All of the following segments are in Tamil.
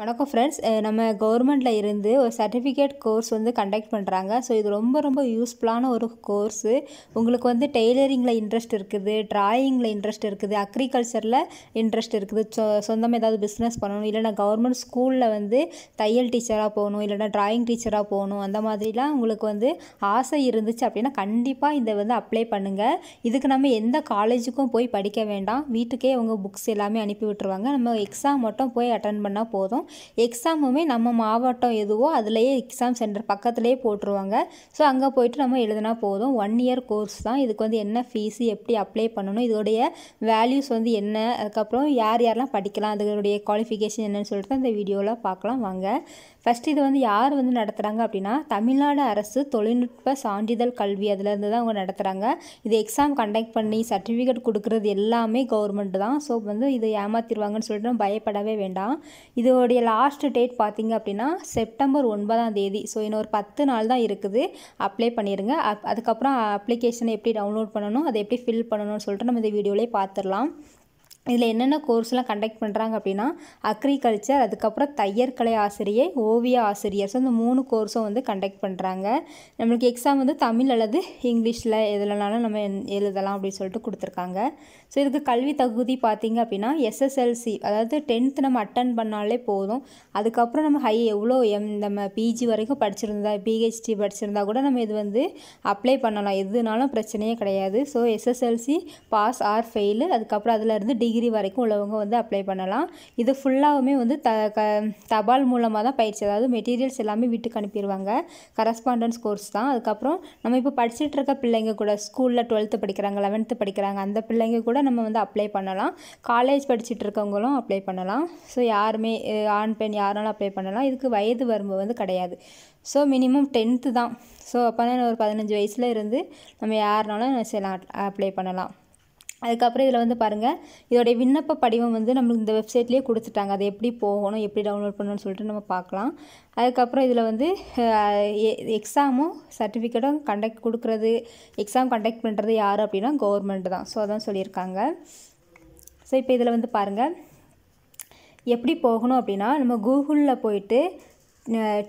வணக்கம் ஃப்ரெண்ட்ஸ் நம்ம கவர்மெண்ட்டில் இருந்து ஒரு சர்டிஃபிகேட் கோர்ஸ் வந்து கண்டக்ட் பண்ணுறாங்க ஸோ இது ரொம்ப ரொம்ப யூஸ்ஃபுல்லான ஒரு கோர்ஸு உங்களுக்கு வந்து டெய்லரிங்கில் இன்ட்ரெஸ்ட் இருக்குது ட்ராயிங்கில் இன்ட்ரெஸ்ட் இருக்குது அக்ரிகல்ச்சரில் இன்ட்ரெஸ்ட் இருக்குது சொ சொந்தமாக ஏதாவது பிஸ்னஸ் பண்ணணும் இல்லைனா கவர்மெண்ட் ஸ்கூலில் வந்து தையல் டீச்சராக போகணும் இல்லைனா ட்ராயிங் டீச்சராக போகணும் அந்த மாதிரிலாம் உங்களுக்கு வந்து ஆசை இருந்துச்சு அப்படின்னா கண்டிப்பாக இதை வந்து அப்ளை பண்ணுங்கள் இதுக்கு நம்ம எந்த காலேஜுக்கும் போய் படிக்க வேண்டாம் வீட்டுக்கே அவங்க புக்ஸ் எல்லாமே அனுப்பி விட்டுருவாங்க நம்ம எக்ஸாம் மட்டும் போய் அட்டன் பண்ணால் போதும் எக்ஸாமுமே நம்ம மாவட்டம் எதுவோ அதுலேயே எக்ஸாம் சென்டர் பக்கத்துலேயே போட்டுருவாங்க ஸோ அங்கே போயிட்டு நம்ம எழுதினா போதும் ஒன் இயர் கோர்ஸ் தான் இதுக்கு வந்து என்ன ஃபீஸு எப்படி அப்ளை பண்ணணும் இதோடைய வேல்யூஸ் வந்து என்ன அதுக்கப்புறம் யார் யாரெலாம் படிக்கலாம் அதனுடைய குவாலிஃபிகேஷன் என்னன்னு சொல்லிட்டு அந்த வீடியோவில் பார்க்கலாம் வாங்க ஃபஸ்ட் இது வந்து யார் வந்து நடத்துகிறாங்க அப்படின்னா தமிழ்நாடு அரசு தொழில்நுட்ப சான்றிதழ் கல்வி அதிலேருந்து தான் அவங்க நடத்துகிறாங்க இது எக்ஸாம் கண்டக்ட் பண்ணி சர்டிஃபிகேட் கொடுக்குறது எல்லாமே கவர்மெண்ட் தான் ஸோ வந்து இது ஏமாத்திடுவாங்கன்னு சொல்லிட்டு நம்ம பயப்படவே வேண்டாம் இதோடைய இதோடைய லாஸ்ட் டேட் பார்த்திங்க அப்படின்னா செப்டம்பர் ஒன்பதாம் தேதி ஸோ இன்னும் ஒரு பத்து நாள் தான் இருக்குது அப்ளை பண்ணிடுங்க அப் அதுக்கப்புறம் அப்ளிகேஷனை எப்படி டவுன்லோட் பண்ணணும் அதை எப்படி ஃபில் பண்ணணும்னு சொல்லிட்டு நம்ம இந்த வீடியோலேயே பார்த்துடலாம் இதில் என்னென்ன கோர்ஸ்லாம் கண்டக்ட் பண்ணுறாங்க அப்படின்னா அக்ரிகல்ச்சர் அதுக்கப்புறம் தையற்கலை ஆசிரியர் ஓவிய ஆசிரியர் ஸோ இந்த மூணு கோர்ஸும் வந்து கண்டக்ட் பண்ணுறாங்க நம்மளுக்கு எக்ஸாம் வந்து தமிழ் அல்லது இங்கிலீஷில் எதுலனாலும் நம்ம எழுதலாம் அப்படின்னு சொல்லிட்டு கொடுத்துருக்காங்க ஸோ இதுக்கு கல்வி தகுதி பார்த்திங்க அப்படின்னா எஸ்எஸ்எல்சி அதாவது டென்த் நம்ம அட்டன் பண்ணாலே போதும் அதுக்கப்புறம் நம்ம ஹை எவ்வளோ எம் நம்ம பிஜி வரைக்கும் படிச்சிருந்தா பிஹெச்டி படிச்சிருந்தா கூட நம்ம இது வந்து அப்ளை பண்ணலாம் எதுனாலும் பிரச்சனையே கிடையாது so SSLC pass or fail அதுக்கப்புறம் அதில் இருந்து டி டிகிரி வரைக்கும் உள்ளவங்க வந்து அப்ளை பண்ணலாம் இது ஃபுல்லாகவுமே வந்து த க தபால் மூலமாக தான் பயிற்சி அதாவது மெட்டீரியல்ஸ் எல்லாமே வீட்டுக்கு அனுப்பிடுவாங்க கரஸ்பாண்டன்ஸ் கோர்ஸ் தான் அதுக்கப்புறம் நம்ம இப்போ படிச்சுட்டு இருக்க பிள்ளைங்க கூட ஸ்கூலில் டுவெல்த்து படிக்கிறாங்க லெவன்த்து படிக்கிறாங்க அந்த பிள்ளைங்க கூட நம்ம வந்து அப்ளை பண்ணலாம் காலேஜ் படிச்சுட்டு இருக்கவங்களும் அப்ளை பண்ணலாம் ஸோ யாருமே ஆண் பெண் யாராலும் அப்ளை பண்ணலாம் இதுக்கு வயது வரம்பு வந்து கிடையாது ஸோ மினிமம் டென்த்து தான் ஸோ தான் ஒரு பதினஞ்சு வயசில் இருந்து நம்ம யாருனாலும் செய்யலாம் அப்ளை பண்ணலாம் அதுக்கப்புறம் இதில் வந்து பாருங்கள் இதோடைய விண்ணப்ப படிவம் வந்து நம்மளுக்கு இந்த வெப்சைட்லேயே கொடுத்துட்டாங்க அதை எப்படி போகணும் எப்படி டவுன்லோட் பண்ணணும்னு சொல்லிட்டு நம்ம பார்க்கலாம் அதுக்கப்புறம் இதில் வந்து எக்ஸாமும் சர்டிஃபிகேட்டும் கண்டக்ட் கொடுக்குறது எக்ஸாம் கண்டக்ட் பண்ணுறது யார் அப்படின்னா கவர்மெண்ட் தான் ஸோ அதான் சொல்லியிருக்காங்க ஸோ இப்போ இதில் வந்து பாருங்கள் எப்படி போகணும் அப்படின்னா நம்ம கூகுளில் போயிட்டு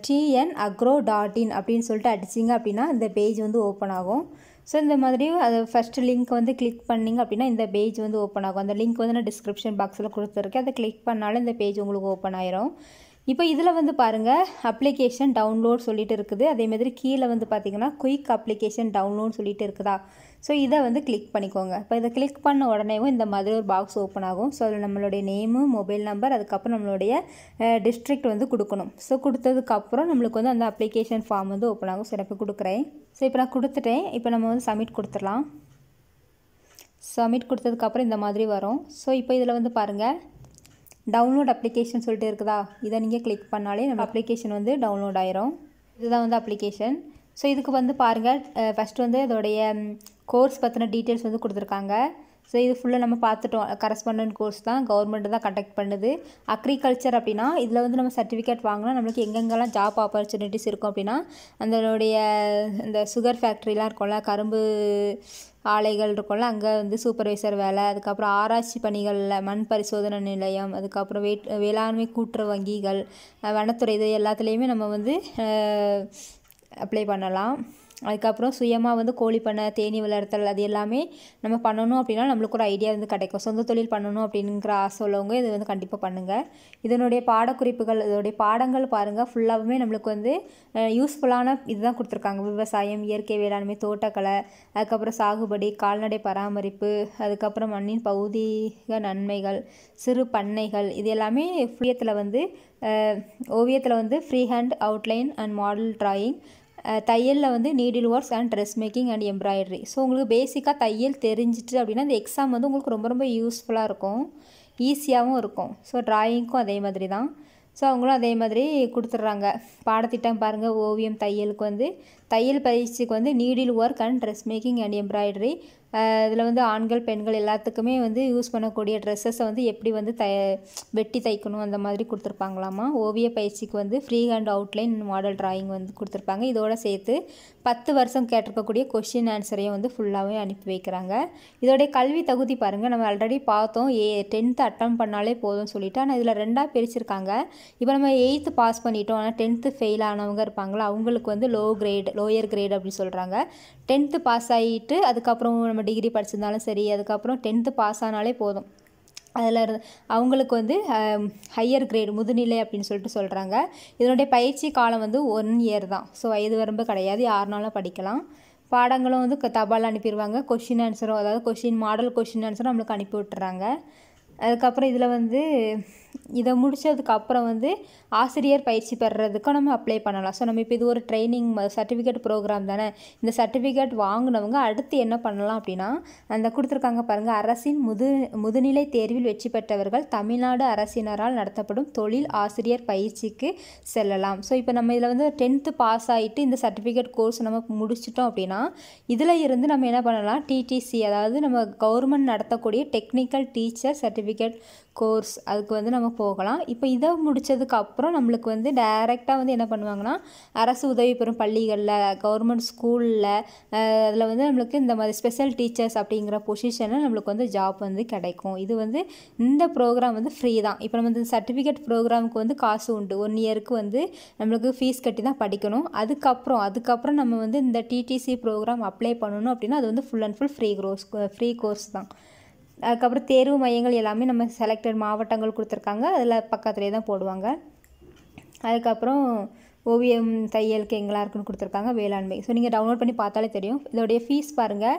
டிஎன் அக்ரோ டாட் இன் அப்படின்னு சொல்லிட்டு அடிச்சிங்க அப்படின்னா இந்த பேஜ் வந்து ஓப்பன் ஆகும் ஸோ இந்த மாதிரி அது ஃபஸ்ட்டு லிங்க் வந்து கிளிக் பண்ணிங்க அப்படின்னா இந்த பேஜ் வந்து ஓப்பன் ஆகும் அந்த லிங்க் வந்து நான் டிஸ்கிரிப்ஷன் பாக்ஸில் கொடுத்துருக்கேன் அதை கிளிக் பண்ணாலும் இந்த பேஜ் உங்களுக்கு ஓப்பன் ஆயிரும் இப்போ இதில் வந்து பாருங்கள் அப்ளிகேஷன் டவுன்லோட் சொல்லிட்டு இருக்குது அதே மாதிரி கீழே வந்து பார்த்தீங்கன்னா குயிக் அப்ளிகேஷன் டவுன்லோட் சொல்லிட்டு இருக்குதா ஸோ இதை வந்து கிளிக் பண்ணிக்கோங்க இப்போ இதை கிளிக் பண்ண உடனேவும் இந்த மாதிரி ஒரு பாக்ஸ் ஓப்பன் ஆகும் ஸோ அதில் நம்மளுடைய நேமு மொபைல் நம்பர் அதுக்கப்புறம் நம்மளுடைய டிஸ்ட்ரிக்ட் வந்து கொடுக்கணும் ஸோ கொடுத்ததுக்கப்புறம் நம்மளுக்கு வந்து அந்த அப்ளிகேஷன் ஃபார்ம் வந்து ஓப்பன் ஆகும் ஸோ கொடுக்குறேன் ஸோ இப்போ நான் கொடுத்துட்டேன் இப்போ நம்ம வந்து சப்மிட் கொடுத்துடலாம் சப்மிட் கொடுத்ததுக்கப்புறம் இந்த மாதிரி வரும் ஸோ இப்போ இதில் வந்து பாருங்கள் டவுன்லோட் அப்ளிகேஷன் சொல்லிட்டு இருக்குதா இதை நீங்கள் கிளிக் பண்ணாலே நம்ம அப்ளிகேஷன் வந்து டவுன்லோட் ஆயிரும் இதுதான் வந்து அப்ளிகேஷன் ஸோ இதுக்கு வந்து பாருங்கள் ஃபஸ்ட்டு வந்து இதோடைய கோர்ஸ் பற்றின டீட்டெயில்ஸ் வந்து கொடுத்துருக்காங்க ஸோ இது ஃபுல்லாக நம்ம பார்த்துட்டோம் கரஸ்பாண்டன்ட் கோர்ஸ் தான் கவர்மெண்ட்டு தான் கண்டக்ட் பண்ணுது அக்ரிகல்ச்சர் அப்படின்னா இதில் வந்து நம்ம சர்டிஃபிகேட் வாங்கினா நம்மளுக்கு எங்கெங்கெல்லாம் ஜாப் ஆப்பர்ச்சுனிட்டிஸ் இருக்கும் அப்படின்னா அதனுடைய இந்த சுகர் ஃபேக்ட்ரிலாம் இருக்கும்ல கரும்பு ஆலைகள் இருக்கும்ல அங்கே வந்து சூப்பர்வைசர் வேலை அதுக்கப்புறம் ஆராய்ச்சி பணிகளில் மண் பரிசோதனை நிலையம் அதுக்கப்புறம் வேட் வேளாண்மை கூட்டுற வங்கிகள் வனத்துறை இது எல்லாத்துலேயுமே நம்ம வந்து அப்ளை பண்ணலாம் அதுக்கப்புறம் சுயமாக வந்து கோழி பண்ணை தேனி வளர்த்தல் அது எல்லாமே நம்ம பண்ணணும் அப்படின்னா நம்மளுக்கு ஒரு ஐடியா வந்து கிடைக்கும் சொந்த தொழில் பண்ணணும் அப்படிங்கிற ஆசை உள்ளவங்க இது வந்து கண்டிப்பாக பண்ணுங்கள் இதனுடைய பாடக்குறிப்புகள் இதோடைய பாடங்கள் பாருங்கள் ஃபுல்லாகவுமே நம்மளுக்கு வந்து யூஸ்ஃபுல்லான இதுதான் கொடுத்துருக்காங்க விவசாயம் இயற்கை வேளாண்மை தோட்டக்கலை அதுக்கப்புறம் சாகுபடி கால்நடை பராமரிப்பு அதுக்கப்புறம் மண்ணின் பௌதிக நன்மைகள் சிறு பண்ணைகள் இது எல்லாமே ஃப்ரீயத்தில் வந்து ஓவியத்தில் வந்து free hand outline and model drawing தையலில் வந்து needle works and dress making and embroidery so உங்களுக்கு பேசிக்காக தையல் தெரிஞ்சிட்டு அப்படின்னா இந்த எக்ஸாம் வந்து உங்களுக்கு ரொம்ப ரொம்ப யூஸ்ஃபுல்லாக இருக்கும் ஈஸியாகவும் இருக்கும் ஸோ ட்ராயிங்க்கும் அதே மாதிரி தான் ஸோ அவங்களும் அதே மாதிரி கொடுத்துட்றாங்க பாடத்திட்டம் பாருங்கள் ஓவியம் தையலுக்கு வந்து தையல் பயிற்சிக்கு வந்து needle work and dress making and embroidery இதில் வந்து ஆண்கள் பெண்கள் எல்லாத்துக்குமே வந்து யூஸ் பண்ணக்கூடிய ட்ரெஸ்ஸஸை வந்து எப்படி வந்து தய வெட்டி தைக்கணும் அந்த மாதிரி கொடுத்துருப்பாங்களாமா ஓவிய பயிற்சிக்கு வந்து free hand outline model drawing வந்து கொடுத்துருப்பாங்க இதோட சேர்த்து பத்து வருஷம் கேட்டிருக்கக்கூடிய கொஷின் ஆன்சரையும் வந்து ஃபுல்லாகவே அனுப்பி வைக்கிறாங்க இதோடைய கல்வி தகுதி பாருங்கள் நம்ம ஆல்ரெடி பார்த்தோம் ஏ டென்த்து அட்டம் பண்ணாலே போதும்னு சொல்லிட்டு ஆனால் இதில் ரெண்டாக பிரிச்சிருக்காங்க இப்போ நம்ம எயித்து பாஸ் பண்ணிட்டோம் ஆனால் டென்த்து ஃபெயில் ஆனவங்க இருப்பாங்களா அவங்களுக்கு வந்து லோ கிரேட் லோயர் கிரேட் அப்படின்னு சொல்கிறாங்க டென்த்து பாஸ் ஆகிட்டு அதுக்கப்புறம் நம்ம டிகிரி படிச்சிருந்தாலும் சரி அதுக்கப்புறம் டென்த்து பாஸ் ஆனாலே போதும் அதில் இருந்து அவங்களுக்கு வந்து ஹையர் கிரேடு முதுநிலை அப்படின்னு சொல்லிட்டு சொல்கிறாங்க இதனுடைய பயிற்சி காலம் வந்து ஒன் இயர் தான் ஸோ வயது வரம்பு கிடையாது யாருனாலும் படிக்கலாம் பாடங்களும் வந்து தபால் அனுப்பிடுவாங்க கொஷின் ஆன்சரும் அதாவது கொஷின் மாடல் கொஷின் ஆன்சரும் நம்மளுக்கு அனுப்பி விட்டுறாங்க அதுக்கப்புறம் இதில் வந்து இதை அப்புறம் வந்து ஆசிரியர் பயிற்சி பெறுறதுக்கும் நம்ம அப்ளை பண்ணலாம் ஸோ நம்ம இப்போ இது ஒரு ட்ரைனிங் சர்டிஃபிகேட் ப்ரோக்ராம் தானே இந்த சர்டிஃபிகேட் வாங்கினவங்க அடுத்து என்ன பண்ணலாம் அப்படின்னா அந்த கொடுத்துருக்காங்க பாருங்கள் அரசின் முது முதுநிலை தேர்வில் வெற்றி பெற்றவர்கள் தமிழ்நாடு அரசினரால் நடத்தப்படும் தொழில் ஆசிரியர் பயிற்சிக்கு செல்லலாம் ஸோ இப்போ நம்ம இதில் வந்து டென்த்து பாஸ் ஆகிட்டு இந்த சர்டிஃபிகேட் கோர்ஸ் நம்ம முடிச்சிட்டோம் அப்படின்னா இதில் இருந்து நம்ம என்ன பண்ணலாம் டிடிசி அதாவது நம்ம கவர்மெண்ட் நடத்தக்கூடிய டெக்னிக்கல் டீச்சர் சர்டிஃபிகேட் கோர்ஸ் அதுக்கு வந்து நம்ம நம்ம போகலாம் இப்போ இதை முடித்ததுக்கப்புறம் நம்மளுக்கு வந்து டைரெக்டாக வந்து என்ன பண்ணுவாங்கன்னா அரசு உதவி பெறும் பள்ளிகளில் கவர்மெண்ட் ஸ்கூலில் அதில் வந்து நம்மளுக்கு இந்த மாதிரி ஸ்பெஷல் டீச்சர்ஸ் அப்படிங்கிற பொசிஷனில் நம்மளுக்கு வந்து ஜாப் வந்து கிடைக்கும் இது வந்து இந்த ப்ரோக்ராம் வந்து ஃப்ரீ தான் இப்போ நம்ம இந்த சர்டிஃபிகேட் ப்ரோக்ராமுக்கு வந்து காசு உண்டு ஒன் இயருக்கு வந்து நம்மளுக்கு ஃபீஸ் கட்டி தான் படிக்கணும் அதுக்கப்புறம் அதுக்கப்புறம் நம்ம வந்து இந்த டிடிசி ப்ரோக்ராம் அப்ளை பண்ணணும் அப்படின்னா அது வந்து full and full free course free course தான் அதுக்கப்புறம் தேர்வு மையங்கள் எல்லாமே நம்ம செலக்டட் மாவட்டங்கள் கொடுத்துருக்காங்க அதில் பக்கத்துலேயே தான் போடுவாங்க அதுக்கப்புறம் ஓவியம் தையலுக்கு எங்கெல்லாம் இருக்குன்னு கொடுத்துருக்காங்க வேளாண்மை ஸோ நீங்கள் டவுன்லோட் பண்ணி பார்த்தாலே தெரியும் இதோடைய ஃபீஸ் பாருங்கள்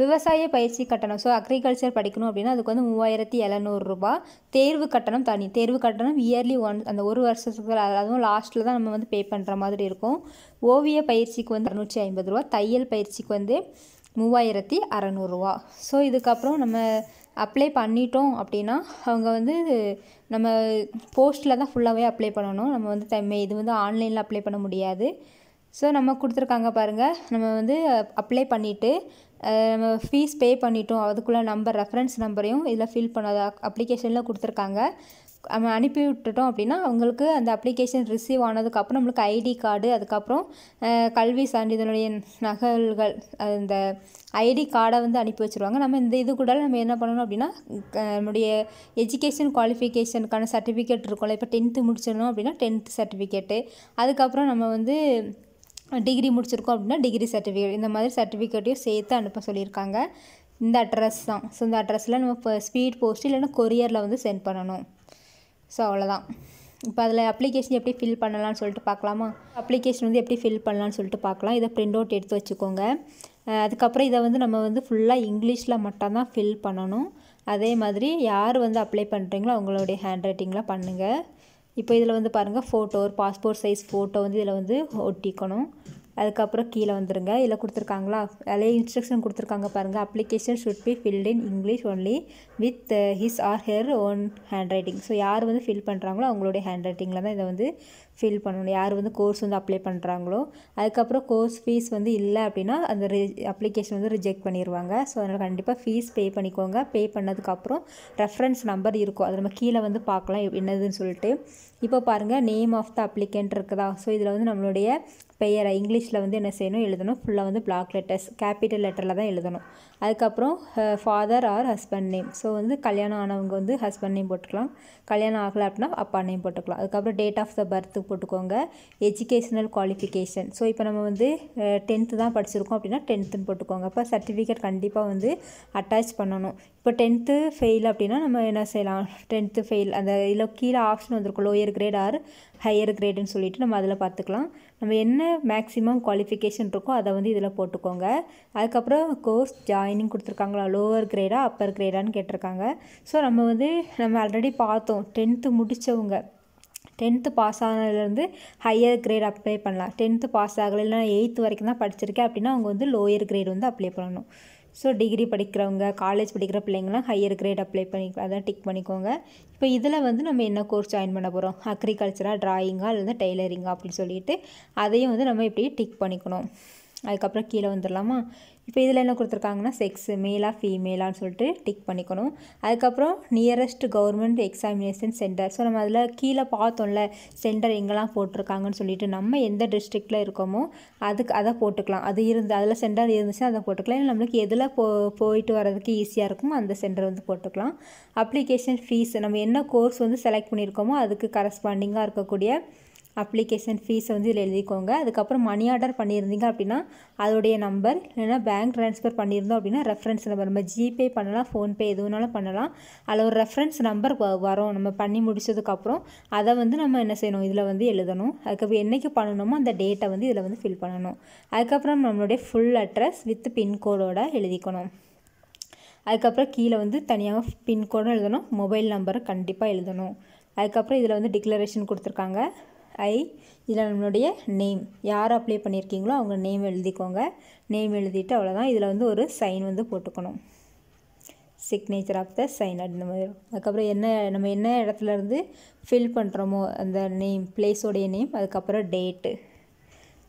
விவசாய பயிற்சி கட்டணம் ஸோ அக்ரிகல்ச்சர் படிக்கணும் அப்படின்னா அதுக்கு வந்து மூவாயிரத்தி எழுநூறுரூபா தேர்வு கட்டணம் தனி தேர்வு கட்டணம் இயர்லி ஒன் அந்த ஒரு வருஷத்துக்கு அதுவும் லாஸ்ட்டில் தான் நம்ம வந்து பே பண்ணுற மாதிரி இருக்கும் ஓவிய பயிற்சிக்கு வந்து அறுநூற்றி ஐம்பது ரூபா தையல் பயிற்சிக்கு வந்து மூவாயிரத்தி அறநூறுரூவா ஸோ இதுக்கப்புறம் நம்ம அப்ளை பண்ணிட்டோம் அப்படின்னா அவங்க வந்து நம்ம போஸ்ட்டில் தான் ஃபுல்லாகவே அப்ளை பண்ணணும் நம்ம வந்து த இது வந்து ஆன்லைனில் அப்ளை பண்ண முடியாது ஸோ நம்ம கொடுத்துருக்காங்க பாருங்கள் நம்ம வந்து அப்ளை பண்ணிவிட்டு நம்ம ஃபீஸ் பே பண்ணிட்டோம் அதுக்குள்ளே நம்பர் ரெஃபரன்ஸ் நம்பரையும் இதில் ஃபில் பண்ண அப்ளிகேஷனில் கொடுத்துருக்காங்க நம்ம அனுப்பி விட்டுட்டோம் அப்படின்னா அவங்களுக்கு அந்த அப்ளிகேஷன் ரிசீவ் ஆனதுக்கப்புறம் நம்மளுக்கு ஐடி கார்டு அதுக்கப்புறம் கல்வி சான்றிதழுடைய நகல்கள் அந்த ஐடி கார்டை வந்து அனுப்பி வச்சுருவாங்க நம்ம இந்த இது கூட நம்ம என்ன பண்ணணும் அப்படின்னா நம்முடைய எஜுகேஷன் குவாலிஃபிகேஷனுக்கான சர்டிஃபிகேட் இருக்கும்ல இப்போ டென்த்து முடிச்சிடணும் அப்படின்னா டென்த்து சர்டிஃபிகேட்டு அதுக்கப்புறம் நம்ம வந்து டிகிரி முடிச்சிருக்கோம் அப்படின்னா டிகிரி சர்டிஃபிகேட் இந்த மாதிரி சர்டிஃபிகேட்டையும் சேர்த்து அனுப்ப சொல்லியிருக்காங்க இந்த அட்ரஸ் தான் ஸோ இந்த அட்ரஸில் நம்ம இப்போ ஸ்பீட் போஸ்ட்டு இல்லைன்னா கொரியரில் வந்து சென்ட் பண்ணணும் ஸோ அவ்வளோதான் இப்போ அதில் அப்ளிகேஷன் எப்படி ஃபில் பண்ணலான்னு சொல்லிட்டு பார்க்கலாமா அப்ளிகேஷன் வந்து எப்படி ஃபில் பண்ணலான்னு சொல்லிட்டு பார்க்கலாம் இதை ப்ரிண்ட் அவுட் எடுத்து வச்சுக்கோங்க அதுக்கப்புறம் இதை வந்து நம்ம வந்து ஃபுல்லாக இங்கிலீஷில் மட்டும்தான் ஃபில் பண்ணணும் அதே மாதிரி யார் வந்து அப்ளை பண்ணுறீங்களோ அவங்களுடைய ஹேண்ட் ரைட்டிங்லாம் பண்ணுங்கள் இப்போ இதில் வந்து பாருங்கள் ஃபோட்டோ ஒரு பாஸ்போர்ட் சைஸ் ஃபோட்டோ வந்து இதில் வந்து ஒட்டிக்கணும் அதுக்கப்புறம் கீழே வந்துடுங்க இதில் கொடுத்துருக்காங்களா அதே இன்ஸ்ட்ரக்ஷன் கொடுத்துருக்காங்க பாருங்கள் application should be filled in English only with his or her own hand writing so யார் வந்து ஃபில் பண்ணுறாங்களோ அவங்களுடைய ஹேண்ட் ரைட்டிங்கில் தான் இதை வந்து ஃபில் பண்ணணும் யார் வந்து கோர்ஸ் வந்து அப்ளை பண்ணுறாங்களோ அதுக்கப்புறம் கோர்ஸ் ஃபீஸ் வந்து இல்லை அப்படின்னா அந்த ரி அப்ளிகேஷன் வந்து ரிஜெக்ட் பண்ணிடுவாங்க ஸோ அதனால் கண்டிப்பாக ஃபீஸ் பே பண்ணிக்கோங்க பே பண்ணதுக்கப்புறம் ரெஃபரன்ஸ் நம்பர் இருக்கும் அது நம்ம கீழே வந்து பார்க்கலாம் என்னதுன்னு சொல்லிட்டு இப்போ பாருங்கள் நேம் ஆஃப் த அப்ளிகேண்ட் இருக்குதா ஸோ இதில் வந்து நம்மளுடைய பெயரை இங்கிலீஷில் வந்து என்ன செய்யணும் எழுதணும் ஃபுல்லாக வந்து பிளாக் லெட்டர்ஸ் கேபிட்டல் லெட்டரில் தான் எழுதணும் அதுக்கப்புறம் father or husband name so வந்து கல்யாணம் ஆனவங்க வந்து ஹஸ்பண்ட் நேம் போட்டுக்கலாம் கல்யாணம் ஆகலை அப்படின்னா அப்பா நேம் போட்டுக்கலாம் அதுக்கப்புறம் டேட் ஆஃப் த பர்த்து போட்டுக்கோங்க எஜுகேஷனல் குவாலிஃபிகேஷன் ஸோ இப்போ நம்ம வந்து டென்த்து தான் படிச்சிருக்கோம் அப்படின்னா டென்த்துன்னு போட்டுக்கோங்க அப்போ சர்டிஃபிகேட் கண்டிப்பாக வந்து அட்டாச் பண்ணணும் இப்போ டென்த்து ஃபெயில் அப்படின்னா நம்ம என்ன செய்யலாம் டென்த்து ஃபெயில் அந்த இதில் கீழே ஆப்ஷன் வந்திருக்கும் லோயர் கிரேட் ஆர் ஹையர் கிரேடுன்னு சொல்லிட்டு நம்ம அதில் பார்த்துக்கலாம் நம்ம என்ன மேக்ஸிமம் குவாலிஃபிகேஷன் இருக்கோ அதை வந்து இதில் போட்டுக்கோங்க அதுக்கப்புறம் கோர்ஸ் ஜாயினிங் கொடுத்துருக்காங்களா லோவர் கிரேடாக அப்பர் கிரேடான்னு கேட்டிருக்காங்க ஸோ நம்ம வந்து நம்ம ஆல்ரெடி பார்த்தோம் டென்த்து முடித்தவங்க டென்த்து பாஸ் ஆனதுலேருந்து ஹையர் கிரேட் அப்ளை பண்ணலாம் டென்த்து பாஸ் ஆகலை இல்லைன்னா எயித்து வரைக்கும் தான் படிச்சிருக்கேன் அப்படின்னா அவங்க வந்து லோயர் கிரேட் வந்து அப்ளை பண்ணணும் ஸோ டிகிரி படிக்கிறவங்க காலேஜ் படிக்கிற பிள்ளைங்களாம் ஹையர் கிரேட் அப்ளை பண்ணி அதான் டிக் பண்ணிக்கோங்க இப்போ இதில் வந்து நம்ம என்ன கோர்ஸ் ஜாயின் பண்ண போகிறோம் அக்ரிகல்ச்சராக ட்ராயிங்காக அல்லது டெய்லரிங்காக அப்படின்னு சொல்லிட்டு அதையும் வந்து நம்ம இப்படியே டிக் பண்ணிக்கணும் அதுக்கப்புறம் கீழே வந்துடலாமா இப்போ இதில் என்ன கொடுத்துருக்காங்கன்னா செக்ஸ் மேலா ஃபீமேலான்னு சொல்லிட்டு டிக் பண்ணிக்கணும் அதுக்கப்புறம் nearest government examination centre so நம்ம அதில் கீழே பார்த்தோம்ல சென்டர் எங்கெல்லாம் போட்டிருக்காங்கன்னு சொல்லிட்டு நம்ம எந்த டிஸ்ட்ரிக்டில் இருக்கோமோ அதுக்கு அதை போட்டுக்கலாம் அது இருந்து அதில் சென்டர் இருந்துச்சுன்னா அதை போட்டுக்கலாம் இல்லை நம்மளுக்கு எதில் போ போயிட்டு வர்றதுக்கு ஈஸியாக இருக்குமோ அந்த சென்டர் வந்து போட்டுக்கலாம் அப்ளிகேஷன் ஃபீஸ் நம்ம என்ன கோர்ஸ் வந்து செலக்ட் பண்ணியிருக்கோமோ அதுக்கு கரஸ்பாண்டிங்காக இருக்கக்கூடிய அப்ளிகேஷன் ஃபீஸை வந்து இதில் எழுதிக்கோங்க அதுக்கப்புறம் மணி ஆர்டர் பண்ணியிருந்தீங்க அப்படின்னா அதோடைய நம்பர் இல்லைனா பேங்க் ட்ரான்ஸ்ஃபர் பண்ணியிருந்தோம் அப்படின்னா ரெஃபரன்ஸ் நம்பர் நம்ம ஜிபே பண்ணலாம் ஃபோன்பே எதுவுனாலும் பண்ணலாம் அதில் ஒரு ரெஃபரன்ஸ் நம்பர் வரும் நம்ம பண்ணி முடிச்சதுக்கப்புறம் அதை வந்து நம்ம என்ன செய்யணும் இதில் வந்து எழுதணும் அதுக்கப்புறம் என்றைக்கு பண்ணணுமோ அந்த டேட்டை வந்து இதில் வந்து ஃபில் பண்ணணும் அதுக்கப்புறம் நம்மளுடைய ஃபுல் அட்ரஸ் வித் பின்கோடோட எழுதிக்கணும் அதுக்கப்புறம் கீழே வந்து தனியாக பின்கோடும் எழுதணும் மொபைல் நம்பரும் கண்டிப்பாக எழுதணும் அதுக்கப்புறம் இதில் வந்து டிக்ளரேஷன் கொடுத்துருக்காங்க ஐ இதில் நம்மளுடைய நேம் யார் அப்ளை பண்ணியிருக்கீங்களோ அவங்க நேம் எழுதிக்கோங்க நேம் எழுதிட்டு அவ்வளோதான் இதில் வந்து ஒரு சைன் வந்து போட்டுக்கணும் சிக்னேச்சர் ஆஃப் த சைன் அப்படின்ற மாதிரி அதுக்கப்புறம் என்ன நம்ம என்ன இடத்துலேருந்து ஃபில் பண்ணுறோமோ அந்த நேம் பிளேஸோடைய நேம் அதுக்கப்புறம் டேட்டு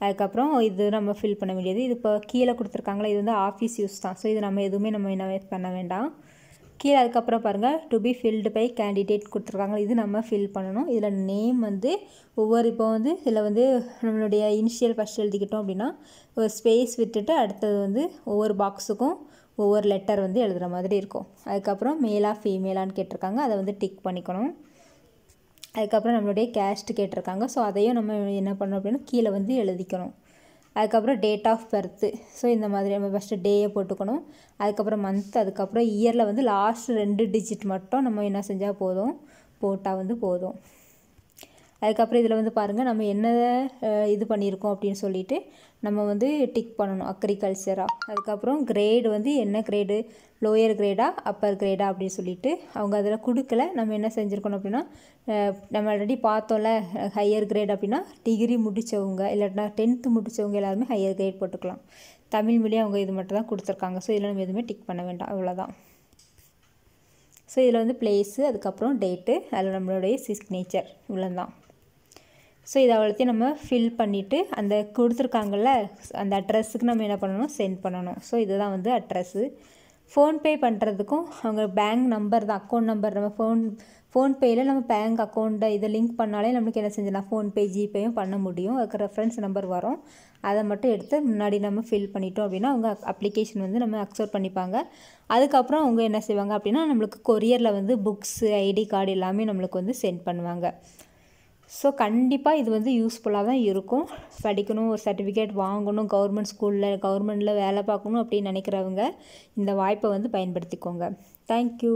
அதுக்கப்புறம் இது நம்ம ஃபில் பண்ண வேண்டியது இது இப்போ கீழே கொடுத்துருக்காங்களா இது வந்து ஆஃபீஸ் யூஸ் தான் ஸோ இது நம்ம எதுவுமே நம்ம என்ன பண்ண வேண்டாம் கீழே அதுக்கப்புறம் பாருங்கள் to be filled by candidate கொடுத்துருக்காங்க இது நம்ம ஃபில் பண்ணணும் இதில் நேம் வந்து ஒவ்வொரு இப்போ வந்து இதில் வந்து நம்மளுடைய இனிஷியல் ஃபஸ்ட் எழுதிக்கிட்டோம் அப்படின்னா ஒரு ஸ்பேஸ் விட்டுட்டு அடுத்தது வந்து ஒவ்வொரு பாக்ஸுக்கும் ஒவ்வொரு லெட்டர் வந்து எழுதுகிற மாதிரி இருக்கும் அதுக்கப்புறம் மேலாக ஃபீமேலான்னு கேட்டிருக்காங்க அதை வந்து டிக் பண்ணிக்கணும் அதுக்கப்புறம் நம்மளுடைய கேஸ்ட்டு கேட்டிருக்காங்க ஸோ அதையும் நம்ம என்ன பண்ணோம் அப்படின்னா கீழே வந்து எழுதிக்கணும் அதுக்கப்புறம் டேட் ஆஃப் பர்த்து ஸோ இந்த மாதிரி நம்ம ஃபஸ்ட்டு டேயை போட்டுக்கணும் அதுக்கப்புறம் மந்த் அதுக்கப்புறம் இயரில் வந்து லாஸ்ட் ரெண்டு டிஜிட் மட்டும் நம்ம என்ன செஞ்சால் போதும் போட்டால் வந்து போதும் அதுக்கப்புறம் இதில் வந்து பாருங்கள் நம்ம என்ன இது பண்ணியிருக்கோம் அப்படின்னு சொல்லிட்டு நம்ம வந்து டிக் பண்ணணும் அக்ரிகல்ச்சராக அதுக்கப்புறம் கிரேடு வந்து என்ன கிரேடு லோயர் கிரேடா அப்பர் கிரேடா அப்படின்னு சொல்லிட்டு அவங்க அதில் கொடுக்கல நம்ம என்ன செஞ்சுருக்கணும் அப்படின்னா நம்ம ஆல்ரெடி பார்த்தோம்ல ஹையர் கிரேட் அப்படின்னா டிகிரி முடித்தவங்க இல்லாட்டினா டென்த்து முடித்தவங்க எல்லாருமே ஹையர் கிரேட் போட்டுக்கலாம் தமிழ் மொழி அவங்க இது மட்டும் தான் கொடுத்துருக்காங்க ஸோ இதில் நம்ம எதுவுமே டிக் பண்ண வேண்டாம் அவ்வளோதான் ஸோ இதில் வந்து பிளேஸு அதுக்கப்புறம் டேட்டு அதில் நம்மளுடைய சிக்னேச்சர் இவ்வளோ தான் ஸோ இதை அவ்வளோத்தையும் நம்ம ஃபில் பண்ணிவிட்டு அந்த கொடுத்துருக்காங்கல்ல அந்த அட்ரஸுக்கு நம்ம என்ன பண்ணணும் சென்ட் பண்ணணும் ஸோ இதுதான் வந்து அட்ரெஸ்ஸு ஃபோன்பே பண்ணுறதுக்கும் அவங்க பேங்க் நம்பர் தான் அக்கௌண்ட் நம்பர் நம்ம ஃபோன் ஃபோன்பேயில் நம்ம பேங்க் அக்கௌண்ட்டை இதை லிங்க் பண்ணாலே நம்மளுக்கு என்ன செஞ்சிடலாம் ஃபோன்பே ஜிபேயும் பண்ண முடியும் அதுக்கு ரெஃபரன்ஸ் நம்பர் வரும் அதை மட்டும் எடுத்து முன்னாடி நம்ம ஃபில் பண்ணிட்டோம் அப்படின்னா அவங்க அப்ளிகேஷன் வந்து நம்ம அக்செப்ட் பண்ணிப்பாங்க அதுக்கப்புறம் அவங்க என்ன செய்வாங்க அப்படின்னா நம்மளுக்கு கொரியரில் வந்து புக்ஸு ஐடி கார்டு எல்லாமே நம்மளுக்கு வந்து சென்ட் பண்ணுவாங்க ஸோ கண்டிப்பாக இது வந்து யூஸ்ஃபுல்லாக தான் இருக்கும் படிக்கணும் ஒரு சர்டிஃபிகேட் வாங்கணும் கவர்மெண்ட் ஸ்கூலில் கவர்மெண்டில் வேலை பார்க்கணும் அப்படின்னு நினைக்கிறவங்க இந்த வாய்ப்பை வந்து பயன்படுத்திக்கோங்க தேங்க்யூ